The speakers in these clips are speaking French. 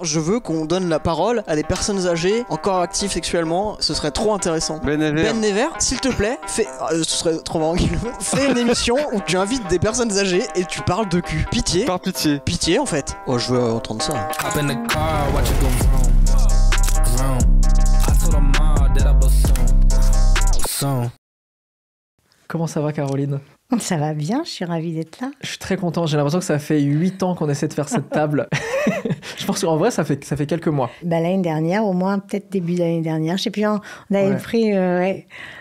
Je veux qu'on donne la parole à des personnes âgées, encore actives sexuellement, ce serait trop intéressant. Ben Never, ben s'il te plaît, fais, euh, ce serait trop marrant fais une émission où tu invites des personnes âgées et tu parles de cul. Pitié, par pitié. pitié en fait. Oh, je veux entendre ça. Comment ça va, Caroline Ça va bien, je suis ravie d'être là. Je suis très content, j'ai l'impression que ça fait huit ans qu'on essaie de faire cette table. je pense qu'en vrai, ça fait, ça fait quelques mois. Bah, l'année dernière, au moins, peut-être début d'année dernière. Je sais plus, on, avait pris. Euh,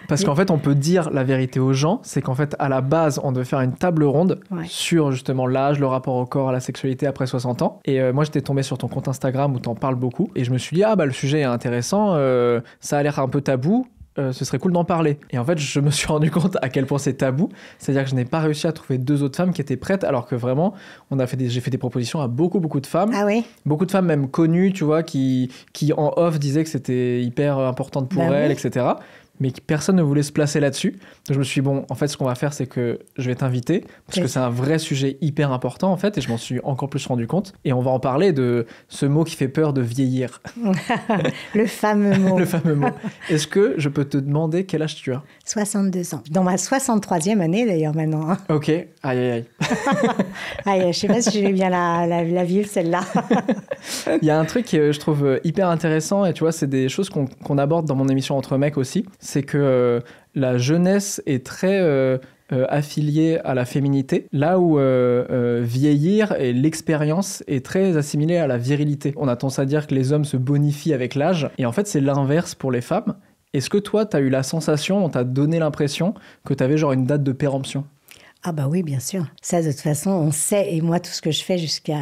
Parce qu'en fait, on peut dire la vérité aux gens, c'est qu'en fait, à la base, on devait faire une table ronde sur justement l'âge, le rapport au corps, à la sexualité après 60 ans. Et euh, moi, j'étais tombé sur ton compte Instagram où tu t'en parles beaucoup. Et je me suis dit, ah bah le sujet est intéressant, euh, ça a l'air un peu tabou, euh, ce serait cool d'en parler. Et en fait, je me suis rendu compte à quel point c'est tabou. C'est-à-dire que je n'ai pas réussi à trouver deux autres femmes qui étaient prêtes, alors que vraiment, on a fait j'ai fait des propositions à beaucoup, beaucoup de femmes. Ah beaucoup de femmes même connues, tu vois, qui, qui en off disaient que c'était hyper importante pour bah elles, etc. Mais personne ne voulait se placer là-dessus je me suis dit, bon, en fait, ce qu'on va faire, c'est que je vais t'inviter, parce que c'est un vrai sujet hyper important, en fait, et je m'en suis encore plus rendu compte. Et on va en parler de ce mot qui fait peur de vieillir. le fameux mot. le fameux mot. Est-ce que je peux te demander quel âge tu as 62 ans. Dans ma 63e année, d'ailleurs, maintenant. Hein. Ok. Aïe, aïe, aïe. aïe, je sais pas si j'ai bien la, la, celle-là. Il y a un truc que je trouve hyper intéressant, et tu vois, c'est des choses qu'on aborde dans mon émission Entre mecs aussi, c'est que euh, la jeunesse est très euh, euh, affiliée à la féminité, là où euh, vieillir et l'expérience est très assimilée à la virilité. On a tendance à dire que les hommes se bonifient avec l'âge, et en fait c'est l'inverse pour les femmes. Est-ce que toi, tu as eu la sensation, on t'a donné l'impression que tu avais genre une date de péremption ah bah oui, bien sûr. Ça, de toute façon, on sait. Et moi, tout ce que je fais jusqu'à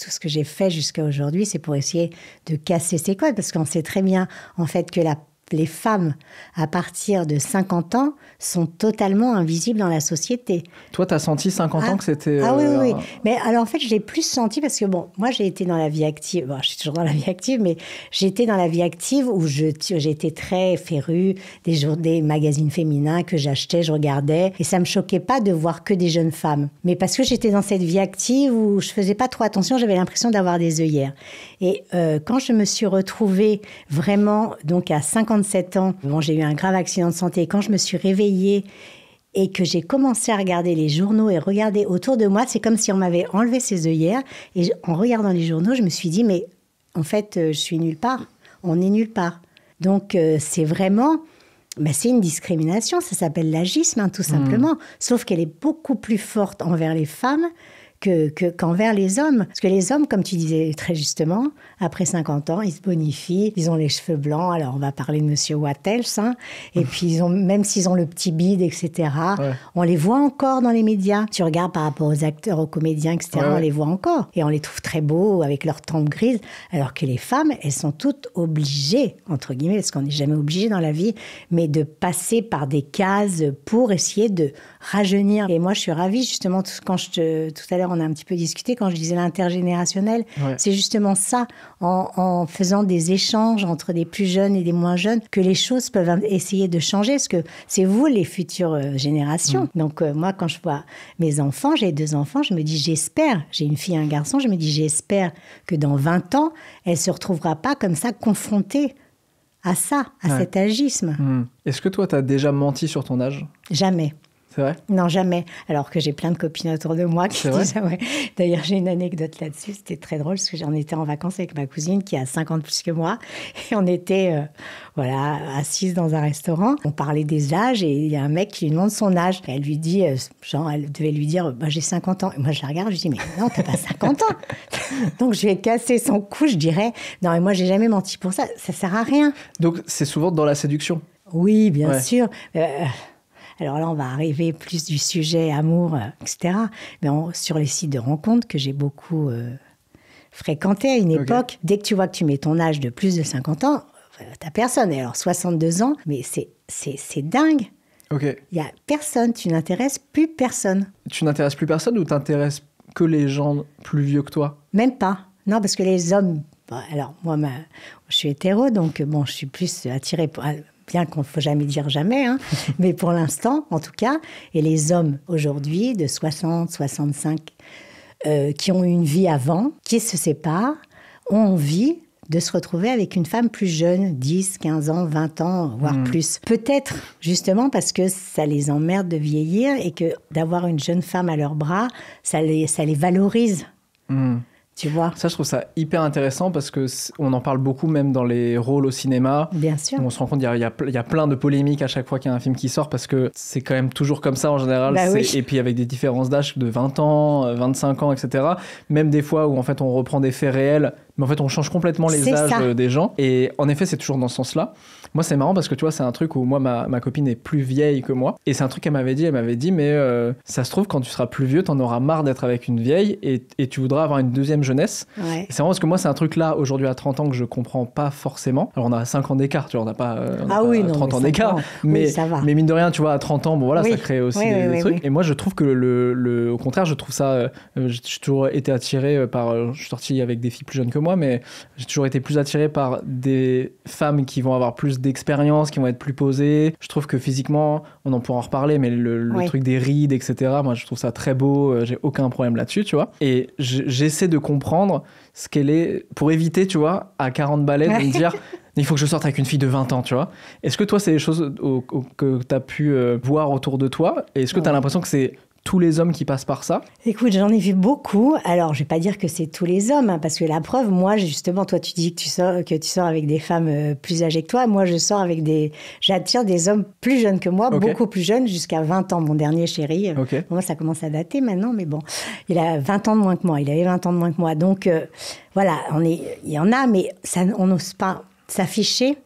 tout ce que j'ai fait jusqu'à aujourd'hui, c'est pour essayer de casser ces codes, parce qu'on sait très bien en fait que la les femmes à partir de 50 ans sont totalement invisibles dans la société. Toi, tu as senti 50 ans ah. que c'était... Ah oui, oui, euh, Mais alors en fait, je l'ai plus senti parce que, bon, moi j'ai été dans la vie active, bon, je suis toujours dans la vie active, mais j'étais dans la vie active où j'étais très férue des, des magazines féminins que j'achetais, je regardais, et ça me choquait pas de voir que des jeunes femmes. Mais parce que j'étais dans cette vie active où je faisais pas trop attention, j'avais l'impression d'avoir des œillères. Et euh, quand je me suis retrouvée vraiment, donc à 50 7 ans, bon, j'ai eu un grave accident de santé. Quand je me suis réveillée et que j'ai commencé à regarder les journaux et regarder autour de moi, c'est comme si on m'avait enlevé ses œillères. Et en regardant les journaux, je me suis dit, mais en fait, euh, je suis nulle part. On est nulle part. Donc, euh, c'est vraiment. Bah, c'est une discrimination, ça s'appelle l'agisme, hein, tout hmm. simplement. Sauf qu'elle est beaucoup plus forte envers les femmes qu'envers les hommes. Parce que les hommes, comme tu disais très justement, après 50 ans, ils se bonifient, ils ont les cheveux blancs, alors on va parler de Monsieur Wattels, hein. et puis ils ont, même s'ils ont le petit bide, etc., on les voit encore dans les médias. Tu regardes par rapport aux acteurs, aux comédiens, etc., on les voit encore. Et on les trouve très beaux, avec leur tempe grise, alors que les femmes, elles sont toutes obligées, entre guillemets, parce qu'on n'est jamais obligé dans la vie, mais de passer par des cases pour essayer de rajeunir. Et moi, je suis ravie, justement, tout, quand je te, tout à l'heure, on a un petit peu discuté, quand je disais l'intergénérationnel, c'est justement ça, en, faisant des échanges entre des plus jeunes et des moins jeunes, que les choses peuvent essayer de changer, parce que c'est vous les futures euh, générations. Mm. Donc, euh, moi, quand je vois mes enfants, j'ai deux enfants, je me dis, j'espère, j'ai une fille et un garçon, je me dis, j'espère que dans 20 ans, elle se retrouvera pas comme ça confrontée à ça, à cet agisme. Mm. Est-ce que toi, tu as déjà menti sur ton âge Jamais. C'est vrai Non, jamais. Alors que j'ai plein de copines autour de moi qui disent ça. D'ailleurs, j'ai une anecdote là-dessus. C'était très drôle parce que j'en étais en vacances avec ma cousine qui a 50 plus que moi. Et on était euh, voilà, assises dans un restaurant. On parlait des âges et il y a un mec qui lui demande son âge. elle lui dit, euh, genre, elle devait lui dire bah, J'ai 50 ans. Et moi, je la regarde, je dis Mais non, t'as pas 50 ans. Donc, je vais casser son cou, je dirais Non, mais moi, j'ai jamais menti pour ça. Ça sert à rien. Donc, c'est souvent dans la séduction. Oui, bien sûr. Euh, alors là, on va arriver plus du sujet amour, euh, etc. Mais sur les sites de rencontres que j'ai beaucoup euh, fréquentés fréquenté à une époque, dès que tu vois que tu mets ton âge de plus de 50 ans, euh, t'as personne. Et alors 62 ans, mais c'est, c'est, dingue. Il n'y a personne, tu n'intéresses plus personne. Tu n'intéresses plus personne ou t'intéresses que les gens plus vieux que toi Même pas. Non, parce que les hommes. Bah, alors, moi, je suis hétéro, donc bon, je suis plus attirée. Pour, bien qu'on ne faut jamais dire jamais, hein, mais pour l'instant, en tout cas, et les hommes aujourd'hui de 60, 65, euh, qui ont une vie avant, qui se séparent, ont envie de se retrouver avec une femme plus jeune, 10, 15 ans, 20 ans, voire hmm. plus. Peut-être justement parce que ça les emmerde de vieillir et que d'avoir une jeune femme à leurs bras, ça les, ça les valorise. Hmm. Tu vois. Ça, je trouve ça hyper intéressant parce que on en parle beaucoup, même dans les rôles au cinéma. Bien sûr. On se rend compte qu'il y, a plein de polémiques à chaque fois qu'il y a un film qui sort parce que c'est quand même toujours comme ça en général. Bah et puis avec des différences d'âge de 20 ans, 25 euh, ans, etc. Même des fois où en fait on reprend des faits réels mais en fait on change complètement les âges euh, des gens. Et en effet, c'est toujours dans ce sens-là. Moi, c'est marrant parce que tu vois, c'est un truc où moi, ma, ma, copine est plus vieille que moi. Et c'est un truc qu'elle m'avait dit. Elle m'avait dit, mais euh, ça se trouve, quand tu seras plus vieux, t'en auras marre d'être avec une vieille et, et, tu voudras avoir une deuxième jeunesse. C'est marrant parce que moi, c'est un truc là, aujourd'hui à 30 ans, que je comprends pas forcément. Alors on a 5 ans d'écart, tu vois, on n'a pas, a pas 30 euh, ah ans d'écart. Mais, mais mine de rien, tu vois, à 30 ans, bon voilà, ça crée aussi des, trucs. Et moi, je trouve que le, le, au contraire, je trouve ça. j'ai toujours été attiré par. je suis sorti avec des filles plus jeunes que moi moi, mais j'ai toujours été plus attiré par des femmes qui vont avoir plus d'expérience, qui vont être plus posées. Je trouve que physiquement, on en pourra en reparler, mais le, truc des rides, etc., moi je trouve ça très beau, euh, j'ai aucun problème là-dessus, tu vois. Et j'essaie de comprendre ce qu'elle est, pour éviter, tu vois, à 40 balais, de me dire il faut que je sorte avec une fille de 20 ans, tu vois. Est-ce que toi, c'est des choses que tu as pu euh, voir autour de toi Est-ce que tu as l'impression que c'est tous les hommes qui passent par ça Écoute, j'en ai vu beaucoup. Alors, je vais pas dire que c'est tous les hommes, hein, parce que la preuve, moi, justement, toi, tu dis que tu sors, que tu sors avec des femmes euh, plus âgées que toi. Moi, je sors avec des. J'attire des hommes plus jeunes que moi, beaucoup plus jeunes, jusqu'à 20 ans. Mon dernier chéri, moi, ça commence à dater maintenant, mais bon, il a 20 ans de moins que moi. Il avait 20 ans de moins que moi. Donc, euh, voilà, on est... il y en a, mais ça, on n'ose pas s'afficher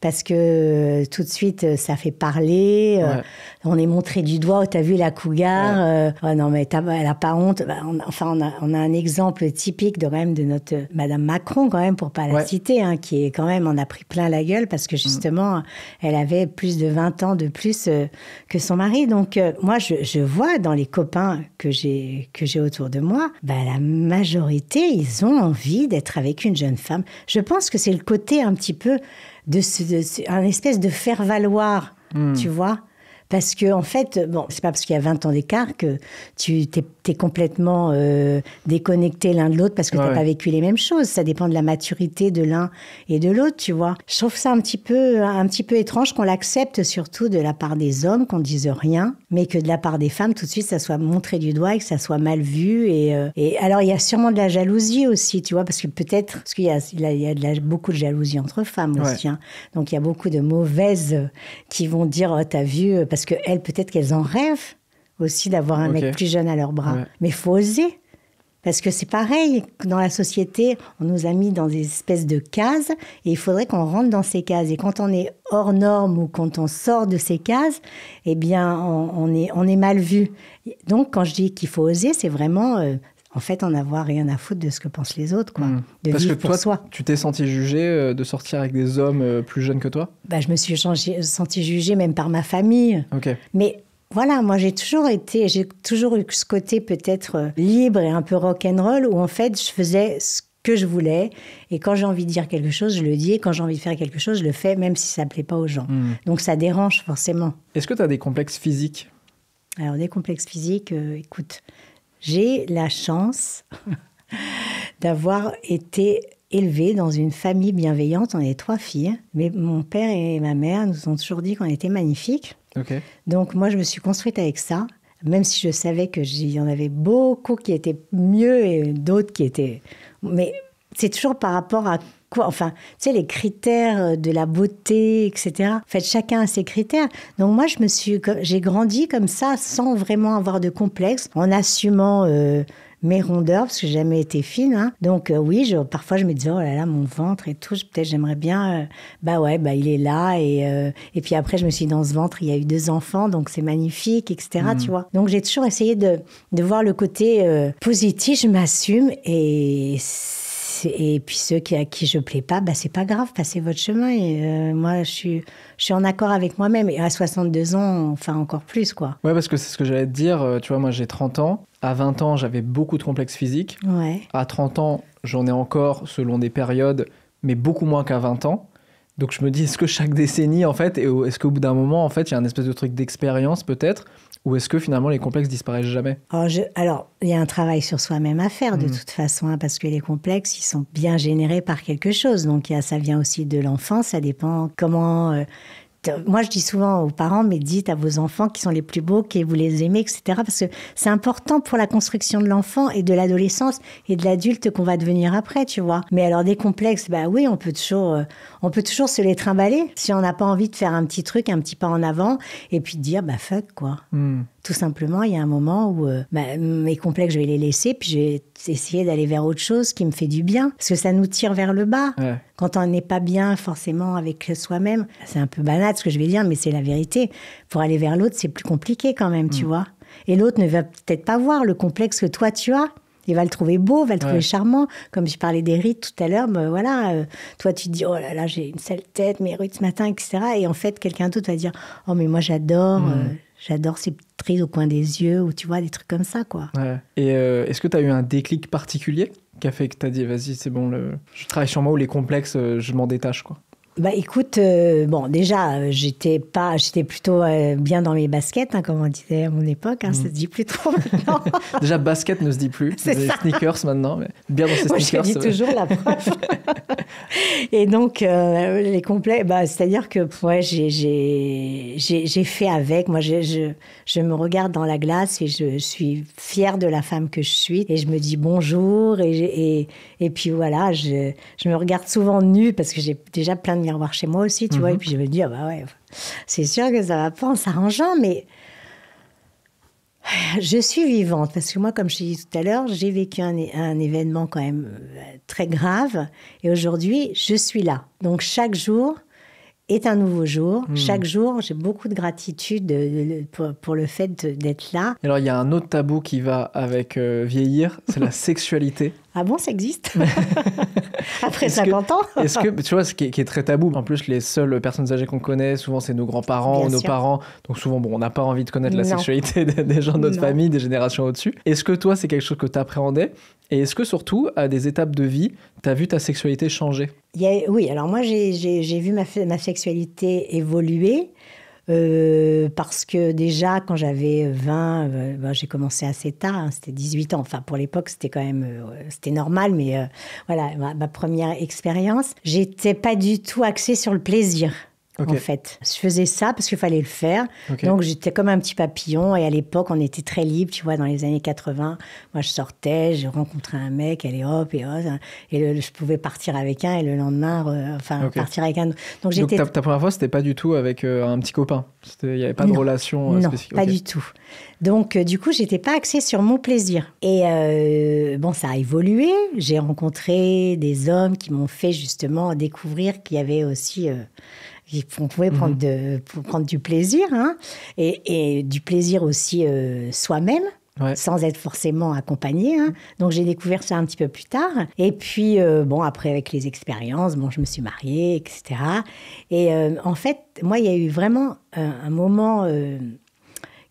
parce que euh, tout de suite euh, ça fait parler. Euh, on est montré du doigt. Oh, t'as vu la cougar oh, Non mais elle a pas honte. Bah, enfin on a, un exemple typique de même de notre Madame Macron quand même pour pas la citer, hein, qui est quand même on a pris plein la gueule parce que mm. justement elle avait plus de 20 ans de plus que son mari. Donc moi je, vois dans les copains que j'ai que j'ai autour de moi, bah, la majorité ils ont envie d'être avec une jeune femme. Je pense que c'est le côté un petit peu de, ce, de un espèce de faire valoir, hmm. tu vois, parce que, en fait, bon, c'est pas parce qu'il y a 20 ans d'écart que tu t'es, complètement euh, déconnecté l'un de l'autre parce que tu n'as pas vécu les mêmes choses. Ça dépend de la maturité de l'un et de l'autre, tu vois. Je trouve ça un petit peu, un petit peu étrange qu'on l'accepte surtout de la part des hommes, qu'on dise rien, mais que de la part des femmes, tout de suite, ça soit montré du doigt et que ça soit mal vu. Et, euh, alors, il y a sûrement de la jalousie aussi, tu vois, parce que peut-être, parce qu'il y a, il y a beaucoup de jalousie entre femmes aussi. Hein. Donc, il y a beaucoup de mauvaises qui vont dire, oh, t'as vu, euh, parce qu'elles, peut-être qu'elles en rêvent aussi d'avoir un mec plus jeune à leurs bras. Mais Mais faut oser. Parce que c'est pareil, dans la société, on nous a mis dans des espèces de cases et il faudrait qu'on rentre dans ces cases. Et quand on est hors norme ou quand on sort de ces cases, eh bien, on, est, mal vu. Donc, quand je dis qu'il faut oser, c'est vraiment euh, en fait, en avoir rien à foutre de ce que pensent les autres, quoi. Hmm. De Parce que toi, tu t'es senti jugée euh, de sortir avec des hommes euh, plus jeunes que toi bah, Je me suis senti jugée même par ma famille. Mais voilà, moi j'ai toujours été, j'ai toujours eu ce côté peut-être euh, libre et un peu rock'n'roll où en fait je faisais ce que je voulais et quand j'ai envie de dire quelque chose, je le dis et quand j'ai envie de faire quelque chose, je le fais même si ça ne plaît pas aux gens. Hmm. Donc ça dérange forcément. Est-ce que tu as des complexes physiques Alors des complexes physiques, écoute, j'ai la chance d'avoir été élevée dans une famille bienveillante. On est trois filles, hein. mais mon père et ma mère nous ont toujours dit qu'on était magnifiques. Donc moi, je me suis construite avec ça, même si je savais que y en avait beaucoup qui étaient mieux et d'autres qui étaient. Mais c'est toujours par rapport à quoi, enfin, tu sais, les critères euh, de la beauté, etc. En fait, chacun a ses critères. Donc moi, je me suis, j'ai grandi comme ça, sans vraiment avoir de complexe, en assumant. Euh, mes rondeurs, parce que j'ai jamais été fine. Hein. Donc euh, oui, parfois je me disais, oh là là, mon ventre et tout, peut-être j'aimerais bien, bah ouais, bah il est là. Et, et puis après, je me suis dans ce ventre, il y a eu deux enfants, donc c'est magnifique, etc. Mmh. Tu vois. Donc j'ai toujours essayé de, de voir le côté positif, je m'assume et et puis ceux qui, à qui je plais pas, bah, c'est pas grave, passez votre chemin. Et euh, moi, je suis, en accord avec moi-même. Et à 62 ans, enfin encore plus, quoi. Ouais, parce que c'est ce que j'allais te dire. Euh, tu vois, moi, j'ai 30 ans. À 20 ans, j'avais beaucoup de complexes physiques. À 30 ans, j'en ai encore selon des périodes, mais beaucoup moins qu'à 20 ans. Donc je me dis, est-ce que chaque décennie, en fait, est-ce qu'au bout d'un moment, en fait, il y a un espèce de truc d'expérience peut-être ou est-ce que finalement les complexes disparaissent jamais Alors, il y a un travail sur soi-même à faire de hmm. toute façon, hein, parce que les complexes, ils sont bien générés par quelque chose. Donc, ça vient aussi de l'enfance, ça dépend comment euh, moi je dis souvent aux parents, mais dites à vos enfants qui sont les plus beaux, que vous les aimez, etc. Parce que c'est important pour la construction de l'enfant et de l'adolescence et de l'adulte qu'on va devenir après, tu vois. Mais alors des complexes, bah oui, on peut toujours, euh, on peut toujours se les trimballer si on n'a pas envie de faire un petit truc, un petit pas en avant, et puis dire, bah fuck quoi. Hmm tout simplement, il y a un moment où euh, bah, mes complexes, je vais les laisser, puis je vais essayer d'aller vers autre chose qui me fait du bien. Parce que ça nous tire vers le bas. Quand on n'est pas bien forcément avec soi-même, c'est un peu banal ce que je vais dire, mais c'est la vérité. Pour aller vers l'autre, c'est plus compliqué quand même, tu mm. vois. Et l'autre ne va peut-être pas voir le complexe que toi tu as. Il va le trouver beau, va le trouver charmant. Comme je parlais des rites tout à l'heure, bah, voilà, euh, toi tu te dis oh là là j'ai une sale tête, mes rites ce matin, etc. Et en fait quelqu'un d'autre va dire oh mais moi j'adore. Mm. Euh, J'adore ces trilles au coin des yeux ou tu vois des trucs comme ça quoi. Ouais. Et euh, est-ce que tu as eu un déclic particulier qui a fait que tu as dit vas-y c'est bon le... je travaille sur moi ou les complexes euh, je m'en détache quoi bah écoute, euh, bon déjà euh, j'étais pas, j'étais plutôt euh, bien dans mes baskets, hein, comme on disait à mon époque, hein, ça se mm. dit plus trop maintenant. déjà basket ne se dit plus, c'est des sneakers maintenant, mais bien dans ces Moi, Je dis toujours la preuve. Et donc les complets, bah, c'est-à-dire que ouais, j'ai fait avec. Moi je, je, me regarde dans la glace et je, suis fière de la femme que je suis et je me dis bonjour et et, et puis voilà, je, je me regarde souvent nue parce que j'ai déjà plein de venir voir chez moi aussi, tu vois. Et mhm. puis je me dis, ah bah ouais, c'est sûr que ça va pas en s'arrangeant, mais je suis vivante. Parce que moi, comme je te dit tout à l'heure, j'ai vécu un, événement quand même euh, très grave. Et aujourd'hui, je suis là. Donc chaque jour est un nouveau jour. Mhm. Chaque jour, j'ai beaucoup de gratitude euh, pour, le fait d'être là. Alors il y a un autre tabou qui va avec euh, vieillir, c'est la sexualité. Ah bon, ça existe Après 50 ans Est-ce que, tu vois, ce qui est, très tabou, en plus, les seules personnes âgées qu'on connaît, souvent, c'est nos grands-parents, nos parents. Donc, souvent, on n'a pas envie de connaître la sexualité des gens de notre famille, des générations au-dessus. Est-ce que toi, c'est quelque chose que tu appréhendais Et est-ce que, surtout, à des étapes de vie, tu as vu ta sexualité changer Oui, alors moi, j'ai vu ma sexualité évoluer. Euh, parce que déjà, quand j'avais 20, euh, ben, j'ai commencé assez tard, hein, c'était 18 ans. Enfin, pour l'époque, c'était quand même euh, c'était normal, mais voilà, ma, ma première expérience, j'étais pas du tout axée sur le plaisir. En fait, je faisais ça parce qu'il fallait le faire. Donc j'étais comme un petit papillon et à l'époque on était très libre, tu vois, dans les années 80. Moi je sortais, je rencontrais un mec, allez hop et hop, et je pouvais partir avec un et le lendemain, enfin partir avec un. Donc j'étais. Ta, ta, première fois c'était pas du tout avec euh, un petit copain, il n'y avait pas de relation euh, non, pas du tout. Donc euh, du coup j'étais pas axée sur mon plaisir. Et bon ça a évolué. J'ai rencontré des hommes qui m'ont fait justement découvrir qu'il y avait aussi on pouvait prendre, mhm. de, prendre du plaisir, hein, et, du plaisir aussi euh, soi-même. sans être forcément accompagnée. Hein. Donc j'ai découvert ça un petit peu plus tard. Et puis, euh, bon, après, avec les expériences, bon, je me suis mariée, etc. Et euh, en fait, moi, il y a eu vraiment un, moment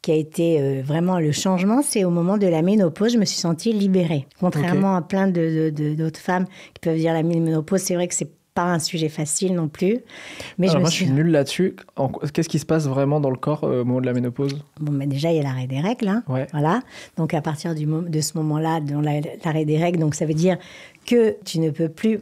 qui a été vraiment le changement, c'est au moment de la ménopause, je me suis sentie libérée. Contrairement à plein d'autres de, femmes qui peuvent dire la ménopause, c'est vrai que c'est pas un sujet facile non plus. Mais je moi, suis... je suis nulle là-dessus. Qu'est-ce qui se passe vraiment dans le corps euh, au moment de la ménopause Bon, mais déjà, il y a l'arrêt des règles. Hein. Voilà. Donc, à partir du de ce moment-là, l'arrêt des règles, donc ça veut dire que tu ne peux plus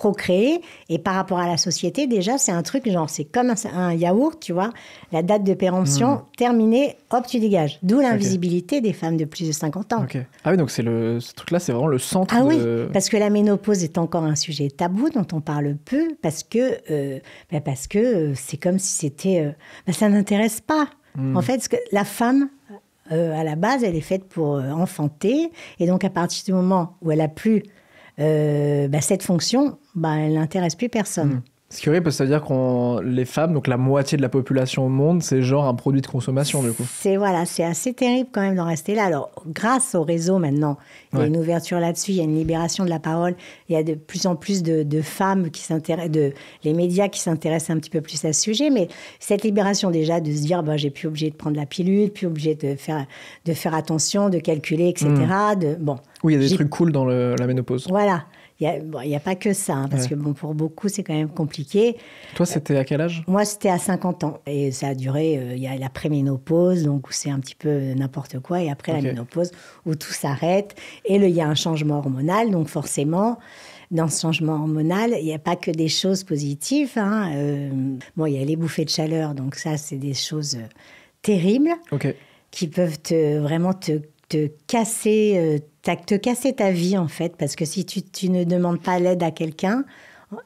procréer. Et par rapport à la société, déjà, c'est un truc, genre, c'est comme un, yaourt, tu vois. La date de péremption, hmm. terminée, hop, tu dégages. D'où l'invisibilité des femmes de plus de 50 ans. Ah oui, donc c'est le, ce truc-là, c'est vraiment le centre. Ah oui, parce que la ménopause est encore un sujet tabou dont on parle peu, parce que euh, bah, parce que euh, c'est comme si c'était. Euh, bah, ça n'intéresse pas. Hmm. En fait, que la femme, à la base, elle est faite pour enfanter. Et donc, à partir du moment où elle a plus bah, cette fonction, bah, elle n'intéresse plus personne. Hmm. Ce qui est horrible, cest ça dire que les femmes, donc la moitié de la population au monde, c'est genre un produit de consommation du coup. C'est voilà, c'est assez terrible quand même d'en rester là. Alors grâce au réseau maintenant, il y a une ouverture là-dessus, il y a une libération de la parole, il y a de plus en plus de, femmes qui s'intéressent, de les médias qui s'intéressent un petit peu plus à ce sujet. Mais cette libération déjà de se dire, ben, j'ai plus obligé de prendre la pilule, plus obligé de faire de faire attention, de calculer, etc. Hmm. De bon. Oui, il y a des trucs cool dans la ménopause. Voilà. Il n'y a, pas que ça, hein, parce que bon, pour beaucoup, c'est quand même compliqué. Toi, c'était à quel âge Moi, c'était à 50 ans. Et ça a duré, euh, il y a la préménopause, donc où c'est un petit peu n'importe quoi, et après la ménopause, où tout s'arrête. Et il y a un changement hormonal, donc forcément dans ce changement hormonal, il n'y a pas que des choses positives. Hein. Euh, bon, il y a les bouffées de chaleur, donc ça, c'est des choses euh, terribles qui peuvent te, vraiment te te casser, euh, te casser ta vie en fait, parce que si tu, ne demandes pas l'aide à quelqu'un,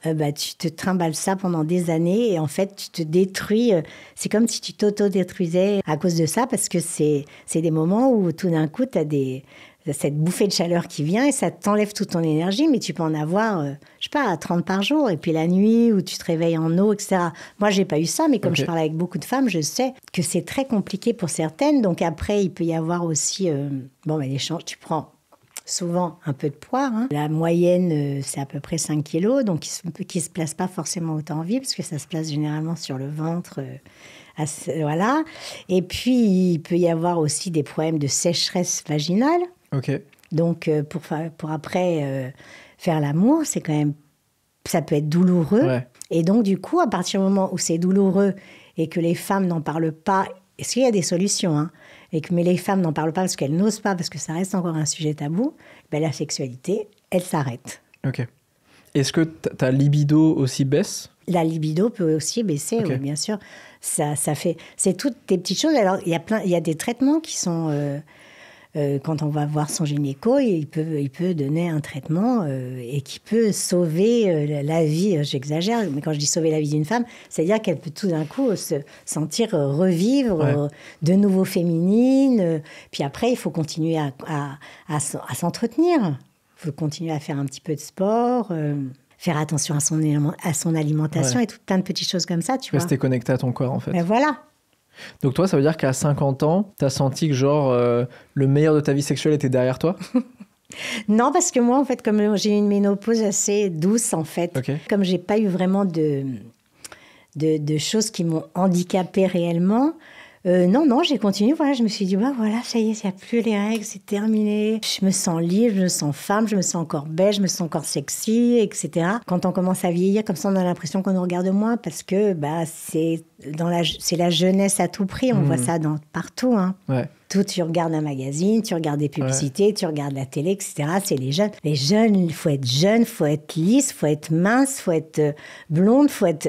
euh, bah, tu te trimbales ça pendant des années et en fait tu te détruis. Euh, c'est comme si tu t'auto-détruisais à cause de ça parce que c'est des moments où tout d'un coup tu as des, cette bouffée de chaleur qui vient et ça t'enlève toute ton énergie, mais tu peux en avoir, je euh, je sais pas, 30 par jour. Et puis la nuit où tu te réveilles en eau, etc. Moi, j'ai pas eu ça, mais comme je parle avec beaucoup de femmes, je sais que c'est très compliqué pour certaines. Donc après, il peut y avoir aussi, euh, bon, les bah, changes. tu prends souvent un peu de poids. Hein. La moyenne, euh, c'est à peu près 5 kilos, donc qui ne se, se place pas forcément autant en vie, parce que ça se place généralement sur le ventre. voilà. Et puis, il peut y avoir aussi des problèmes de sécheresse vaginale. Ok. Donc, euh, pour, pour après euh, faire l'amour, c'est quand même. Ça peut être douloureux. Et donc, du coup, à partir du moment où c'est douloureux et que les femmes n'en parlent pas, est-ce qu'il y a des solutions hein, et que, Mais les femmes n'en parlent pas parce qu'elles n'osent pas, parce que ça reste encore un sujet tabou, ben, la sexualité, elle s'arrête. Ok. Est-ce que ta libido aussi baisse La libido peut aussi baisser, bien sûr. Ça, ça fait, c'est toutes des petites choses. Alors, il y a plein, il y a des traitements qui sont euh, euh, quand on va voir son gynéco, il peut, il peut donner un traitement euh, et qui peut sauver euh, la vie. J'exagère, mais quand je dis sauver la vie d'une femme, c'est-à-dire qu'elle peut tout d'un coup se sentir revivre, de nouveau féminine. Puis après, il faut continuer à, à, à, s'entretenir. Il faut continuer à faire un petit peu de sport faire attention à son, à son alimentation et tout plein de petites choses comme ça, tu Rester connecté à ton corps, en fait. Ben voilà, donc toi, ça veut dire qu'à 50 ans, t'as senti que genre euh, le meilleur de ta vie sexuelle était derrière toi Non, parce que moi, en fait, comme j'ai eu une ménopause assez douce, en fait, comme j'ai pas eu vraiment de, de, de choses qui m'ont handicapée réellement, euh, non, non, j'ai continué. Voilà, je me suis dit, bah voilà, ça y est, il n'y a plus les règles, c'est terminé. Je me sens libre, je me sens femme, je me sens encore belle, je me sens encore sexy, etc. Quand on commence à vieillir, comme ça, on a l'impression qu'on nous regarde moins parce que bah, c'est la, la jeunesse à tout prix. On mmh. voit ça dans, partout. Hein tu regardes un magazine, tu regardes des publicités, tu regardes la télé, etc. C'est les jeunes. Les jeunes, il faut être jeune, faut être lisse, faut être mince, faut être euh, blonde, faut être.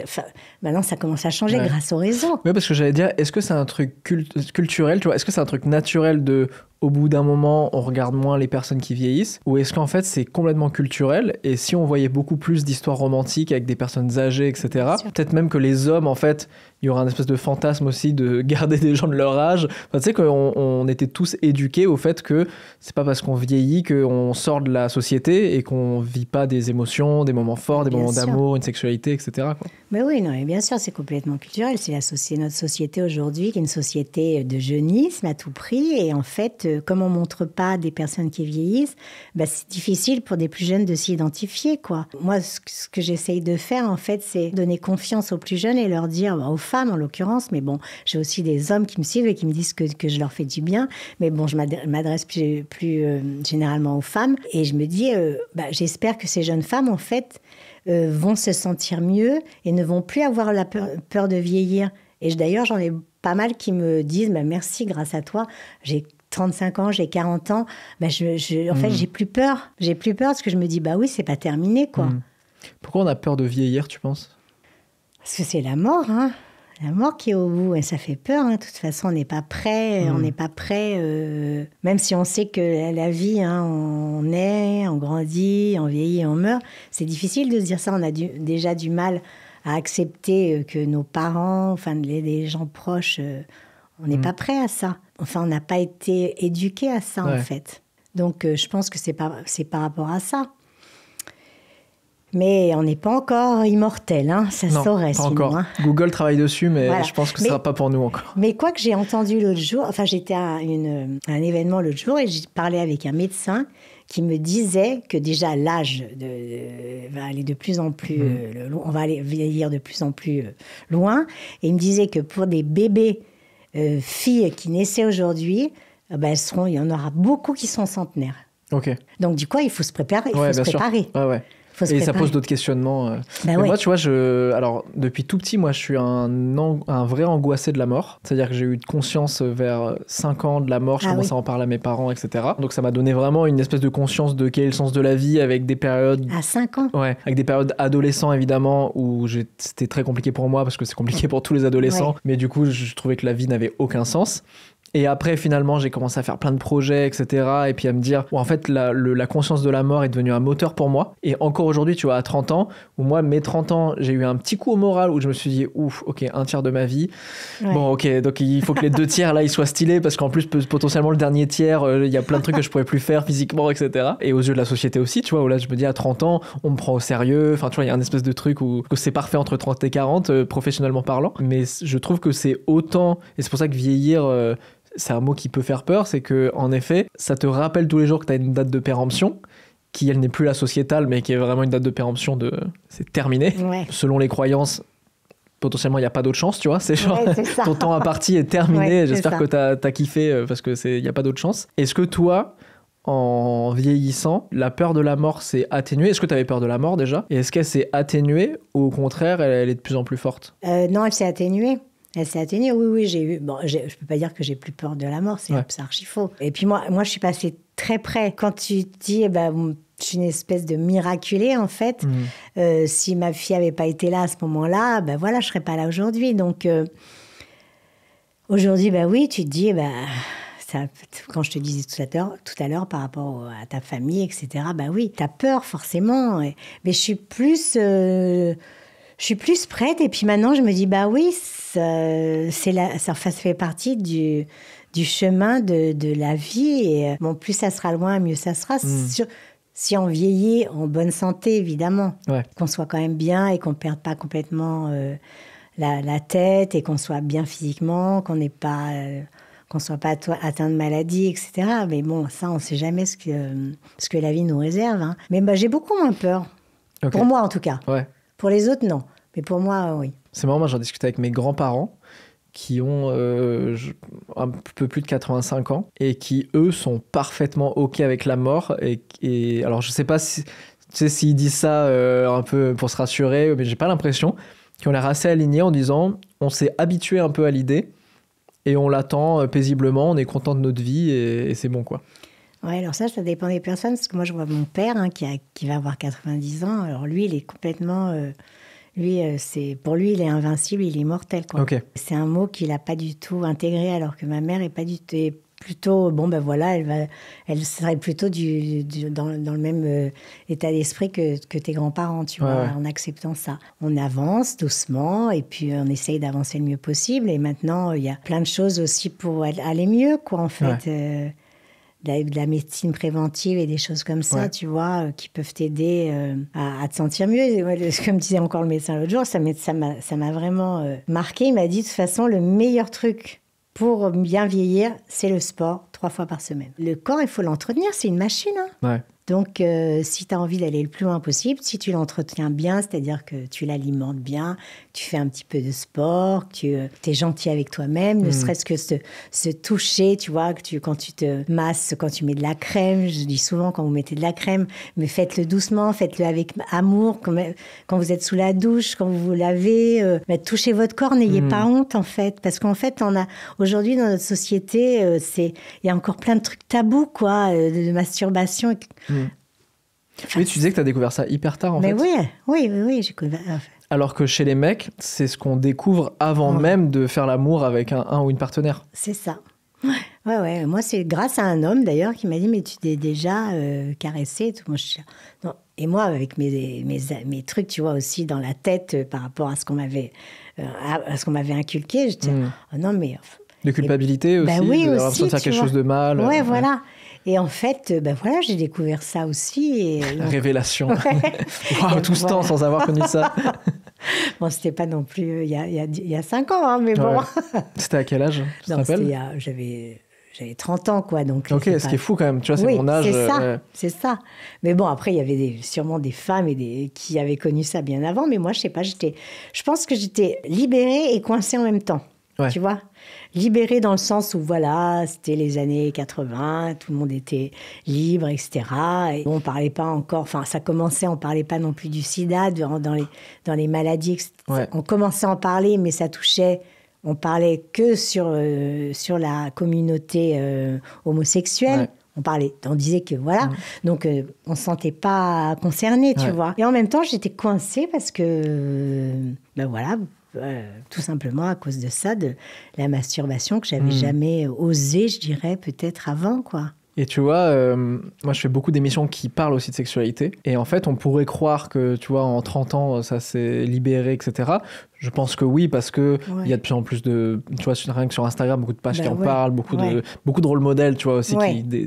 maintenant, ça commence à changer grâce aux réseaux. Oui, parce que j'allais dire, est-ce que c'est un truc culturel, tu vois Est-ce que c'est un truc naturel de au bout d'un moment, on regarde moins les personnes qui vieillissent Ou est-ce qu'en fait, c'est complètement culturel Et si on voyait beaucoup plus d'histoires romantiques avec des personnes âgées, etc., peut-être même que les hommes, en fait, il y aura un espèce de fantasme aussi de garder des gens de leur âge. tu sais qu'on on était tous éduqués au fait que c'est pas parce qu'on vieillit qu'on sort de la société et qu'on vit pas des émotions, des moments forts, des moments d'amour, une sexualité, etc. Mais oui, non, et bien sûr, c'est complètement culturel. C'est notre société aujourd'hui qui est une société de jeunisme à tout prix. Et en fait, euh, comme on montre pas des personnes qui vieillissent, bah, c'est difficile pour des plus jeunes de s'identifier. quoi. Moi, ce, que j'essaye de faire, en fait, c'est donner confiance aux plus jeunes et leur dire, bah, aux femmes en l'occurrence, mais bon, j'ai aussi des hommes qui me suivent et qui me disent que, je leur fais du bien, mais bon, je m'adresse plus, euh, généralement aux femmes et je me dis, euh, bah, j'espère que ces jeunes femmes, en fait, euh, vont se sentir mieux et ne vont plus avoir la peur, de vieillir. Et d'ailleurs, j'en ai pas mal qui me disent bah, merci grâce à toi j'ai 35 ans, j'ai 40 ans, bah, je, en fait, mm. j'ai plus peur. J'ai plus peur parce que je me dis, bah oui, c'est pas terminé, quoi. Mm. Pourquoi on a peur de vieillir, tu penses Parce que c'est la mort, hein. La mort qui est au bout, ça fait peur. Hein. De toute façon, on n'est pas prêt. Euh, on mm. n'est pas prêt, euh, même si on sait que la, vie, hein, on est, on grandit, on vieillit, on meurt. C'est difficile de se dire ça. On a déjà du mal à accepter euh, que nos parents, enfin les, gens proches, on n'est mm. pas prêt à ça. Enfin, on n'a pas été éduqué à ça, en fait. Donc, euh, je pense que c'est par, par rapport à ça. Mais on n'est pas encore immortel, hein. ça saurait. Hein. Google travaille dessus, mais je pense que ce ne sera pas pour nous encore. Mais quoi que j'ai entendu l'autre jour, enfin j'étais à, un événement l'autre jour et j'ai parlé avec un médecin qui me disait que déjà l'âge de, va aller de plus en plus, mm. euh, on va aller vieillir de plus en plus euh, loin. Et il me disait que pour des bébés euh, filles qui naissaient aujourd'hui, ah ben seront, il y en aura beaucoup qui sont centenaires. Ok. Donc du coup, il faut se préparer. Il faut se préparer et ça pose d'autres questionnements. Euh. Bah moi, tu vois, je, alors depuis tout petit, moi, je suis un, un vrai angoissé de la mort. C'est-à-dire que j'ai eu conscience euh, vers 5 euh, ans de la mort. Je ah commençais à en parler à mes parents, etc. Donc ça m'a donné vraiment une espèce de conscience de quel est le sens de la vie avec des périodes. À 5 ans. Ouais, avec des périodes adolescents évidemment où c'était très compliqué pour moi parce que c'est compliqué pour tous les adolescents. Mais du coup, je trouvais que la vie n'avait aucun sens. Et après, finalement, j'ai commencé à faire plein de projets, etc. Et puis à me dire, ou en fait, la, conscience de la mort est devenue un moteur pour moi. Et encore aujourd'hui, tu vois, à 30 ans, où moi, mes 30 ans, j'ai eu un petit coup au moral où je me suis dit, ouf, ok, un tiers de ma vie. Bon, ok, donc il faut que les deux tiers, là, ils soient stylés, parce qu'en plus, potentiellement, le dernier tiers, euh, il y a plein de trucs que je pourrais plus faire physiquement, etc. Et aux yeux de la société aussi, tu vois, où là, je me dis, à 30 ans, on me prend au sérieux. Enfin, tu vois, il y a un espèce de truc où, c'est parfait entre 30 et 40, euh, professionnellement parlant. Mais je trouve que c'est autant, et c'est pour ça que vieillir, euh, c'est un mot qui peut faire peur, c'est que en effet, ça te rappelle tous les jours que tu as une date de péremption qui elle n'est plus la sociétale mais qui est vraiment une date de péremption de c'est terminé. Selon les croyances, potentiellement il n'y a pas d'autre chance, tu vois. C'est genre ton temps à partie est terminé. J'espère que tu as, kiffé euh, parce que il n'y a pas d'autre chance. Est-ce que toi, en vieillissant, la peur de la mort s'est atténuée Est-ce que tu avais peur de la mort déjà Et est-ce qu'elle s'est atténuée ou au contraire elle, est de plus en plus forte euh, Non, elle s'est atténuée. Elle s'est atténuée, oui, oui, j'ai eu. Bon, je ne peux pas dire que j'ai plus peur de la mort, c'est archi faux. Et puis moi, moi, je suis passée très près. Quand tu dis, eh ben, je suis une espèce de miraculée, en fait, mmh. euh, si ma fille avait pas été là à ce moment-là, ben voilà, je serais pas là aujourd'hui. Donc, euh, aujourd'hui, ben oui, tu te dis, eh ben. Ça, quand je te disais tout à l'heure, tout à l'heure par rapport à ta famille, etc., bah ben oui, as peur forcément. Mais je suis plus euh, je suis plus prête. Et puis maintenant, je me dis, bah oui, c'est la, ça, fait partie du, du chemin de, de, la vie. Et euh, bon, plus ça sera loin, mieux ça sera. Hmm. si on vieillit en bonne santé, évidemment, qu'on soit quand même bien et qu'on ne perde pas complètement euh, la, la, tête et qu'on soit bien physiquement, qu'on ne pas. Euh, qu'on soit pas atteint de maladie, etc. Mais bon, ça, on ne sait jamais ce que, ce que la vie nous réserve. Hein. Mais bah, j'ai beaucoup moins peur. Pour moi, en tout cas. Ouais. Pour les autres, non. Mais pour moi, euh, oui. C'est marrant, moi j'en discutais avec mes grands-parents qui ont euh, un peu plus de 85 ans et qui, eux, sont parfaitement OK avec la mort. Et, alors, je sais pas si, tu s'ils disent ça euh, un peu pour se rassurer, mais j'ai pas l'impression qu'ils ont l'air assez alignés en disant on s'est habitué un peu à l'idée et on l'attend paisiblement, on est content de notre vie et c'est bon quoi. Oui, alors ça, ça dépend des personnes, parce que moi, je vois mon père hein, qui, qui, va avoir 90 ans. Alors lui, il est complètement. Euh, lui, euh, c'est pour lui, il est invincible, il est mortel. C'est un mot qu'il n'a pas du tout intégré, alors que ma mère est pas du tout. plutôt bon ben voilà elle va elle serait plutôt du, dans, le même euh, état d'esprit que, tes grands-parents tu vois en acceptant ça on avance doucement et puis on essaye d'avancer le mieux possible et maintenant il y a plein de choses aussi pour aller mieux quoi en fait de la, médecine préventive et des choses comme ça, tu vois, euh, qui peuvent t'aider euh, à, te sentir mieux. comme disait encore le médecin l'autre jour, ça m'a vraiment euh, marqué. Il m'a dit, de toute façon, le meilleur truc pour bien vieillir, c'est le sport trois fois par semaine. Le corps, il faut l'entretenir, c'est une machine. Hein. Donc, euh, si tu as envie d'aller le plus loin possible, si tu l'entretiens bien, c'est-à-dire que tu l'alimentes bien, tu fais un petit peu de sport, que tu euh, es gentil avec toi-même, ne hmm. serait-ce que se, toucher, tu vois, que tu, quand tu te masses, quand tu mets de la crème, je dis souvent quand vous mettez de la crème, mais faites-le doucement, faites-le avec amour, quand, quand, vous êtes sous la douche, quand vous vous lavez, euh, bah, touchez votre corps, n'ayez hmm. pas honte en fait, parce qu'en fait, on a aujourd'hui dans notre société, il y a encore plein de trucs tabous, quoi, de, masturbation. Oui, tu disais que tu as découvert ça hyper tard en fait. Oui, oui, oui, oui j'ai découvert. Alors que chez les mecs, c'est ce qu'on découvre avant même de faire l'amour avec un, ou une partenaire. C'est ça. Ouais, ouais, Moi, c'est grâce à un homme d'ailleurs qui m'a dit Mais tu t'es déjà euh, caressé et tout. Moi, Et moi, avec mes, mes, mes, trucs, tu vois, aussi dans la tête euh, par rapport à ce qu'on m'avait euh, à ce qu'on m'avait inculqué, je disais hmm. oh, Non, mais. de culpabilité bah aussi, bah oui, de aussi, de quelque chose de mal. Ouais, voilà. Et en fait, euh, ben voilà, j'ai découvert ça aussi. Et euh, Révélation. tout ce temps sans avoir connu ça. bon, c'était pas non plus euh, il y a, y a, cinq ans, hein, mais bon. C'était à quel âge j'avais j'avais 30 ans, quoi. Donc, ok, ce qui est fou quand même, tu vois, c'est mon âge. C'est ça, c'est ça. Mais bon, après, il y avait sûrement des femmes et des, qui avaient connu ça bien avant, mais moi, je sais pas, j'étais, je pense que j'étais libérée et coincée en même temps. Tu vois libéré dans le sens où, voilà, c'était les années 80, tout le monde était libre, etc. Et on parlait pas encore, enfin, ça commençait, on parlait pas non plus du sida, dans, les, dans les maladies. On commençait à en parler, mais ça touchait on parlait que sur, euh, sur la communauté euh, homosexuelle. On parlait, on disait que voilà. Donc, euh, on ne se sentait pas concerné, tu vois. Et en même temps, j'étais coincée parce que, ben voilà, euh, tout simplement à cause de ça, de la masturbation que j'avais hmm. jamais osé, je dirais, peut-être avant, quoi. Et tu vois, euh, moi je fais beaucoup d'émissions qui parlent aussi de sexualité. Et en fait, on pourrait croire que, tu vois, en 30 ans, ça s'est libéré, etc. Je pense que oui, parce que il y a de plus en plus de. Tu vois, rien que sur Instagram, beaucoup de pages bah qui en parlent, beaucoup, de, beaucoup de rôles modèles, tu vois, aussi,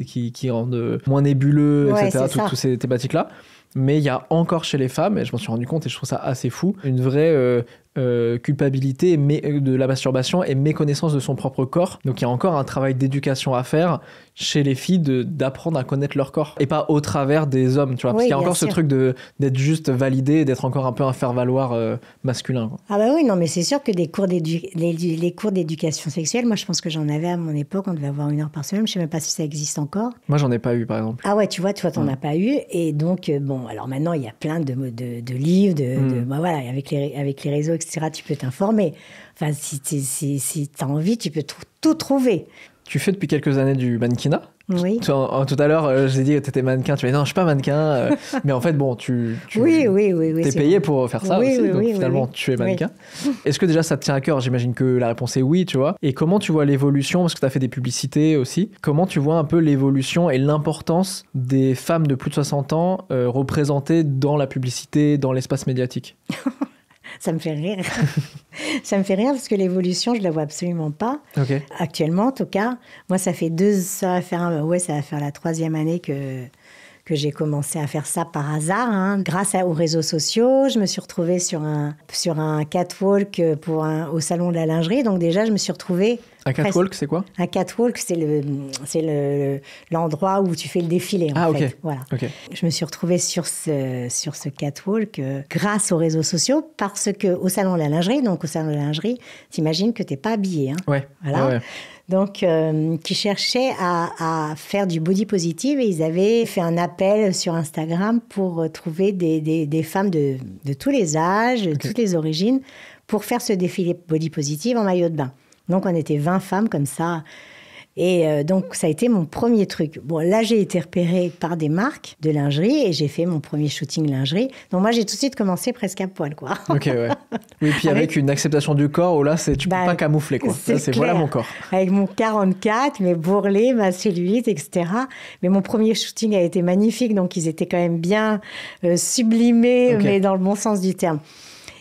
qui, rendent moins nébuleux, etc. Toutes ces thématiques-là mais il y a encore chez les femmes, et je m'en suis rendu compte et je trouve ça assez fou, une vraie euh, euh, culpabilité mais, euh, de la masturbation et méconnaissance de son propre corps. Donc il y a encore un travail d'éducation à faire chez les filles d'apprendre à connaître leur corps et pas au travers des hommes, tu vois. parce qu'il y a encore ce truc d'être juste validé, d'être encore un peu un faire-valoir euh, masculin. Ah bah oui, non, mais c'est sûr que des cours les, les, cours d'éducation sexuelle, moi je pense que j'en avais à mon époque, on devait avoir une heure par semaine, je sais même pas si ça existe encore. Moi j'en ai pas eu par exemple. Ah ouais, tu vois, toi t'en as pas eu. Et donc, bon, alors maintenant il y a plein de, de, de livres, de, mm. bah, voilà, avec les, avec les réseaux, etc tu peux t'informer. Enfin, si, tu si, as envie, tu peux tout, trouver. Tu fais depuis quelques années du mannequinat oui. Tout, tout à l'heure, euh, j'ai dit que tu étais mannequin. Tu m'as dit non, je suis pas mannequin. Euh, mais en fait, bon, tu, oui, es payé pour faire ça aussi. donc finalement, tu es mannequin. Est-ce que déjà ça te tient à cœur J'imagine que la réponse est oui, tu vois. Et comment tu vois l'évolution Parce que tu as fait des publicités aussi. Comment tu vois un peu l'évolution et l'importance des femmes de plus de 60 ans euh, représentées dans la publicité, dans l'espace médiatique ça me fait rire. ça me fait rire parce que l'évolution, je la vois absolument pas. Actuellement, en tout cas, moi, ça fait deux, ça va faire, ouais, ça va faire la troisième année que que j'ai commencé à faire ça par hasard, hein. grâce aux réseaux sociaux. Je me suis retrouvée sur un, sur un catwalk euh, pour un, au salon de la lingerie. Donc déjà, je me suis retrouvée... Un catwalk, c'est quoi Un catwalk, c'est le, c'est l'endroit où tu fais le défilé. En ah, fait. Voilà. Je me suis retrouvée sur ce, sur ce catwalk euh, grâce aux réseaux sociaux parce que au salon de la lingerie, donc au salon de la lingerie, t'imagines que t'es pas habillée. Hein. Ouais. Voilà. ouais donc euh, qui cherchaient à, faire du body positive et ils avaient fait un appel sur Instagram pour trouver des, femmes de, tous les âges, de toutes les origines, pour faire ce défilé body positive en maillot de bain. Donc on était 20 femmes comme ça et euh, donc, ça a été mon premier truc. Bon, là, j'ai été repérée par des marques de lingerie et j'ai fait mon premier shooting lingerie. Donc, moi, j'ai tout de suite commencé presque à poil, quoi. Ok, ouais. Oui, puis avec, une acceptation du corps où oh là, c'est tu peux bah, pas camoufler, quoi. C'est voilà mon corps. Avec mon 44, mes bourrelets, ma cellulite, etc. Mais mon premier shooting a été magnifique. Donc, ils étaient quand même bien euh, sublimés, mais dans le bon sens du terme.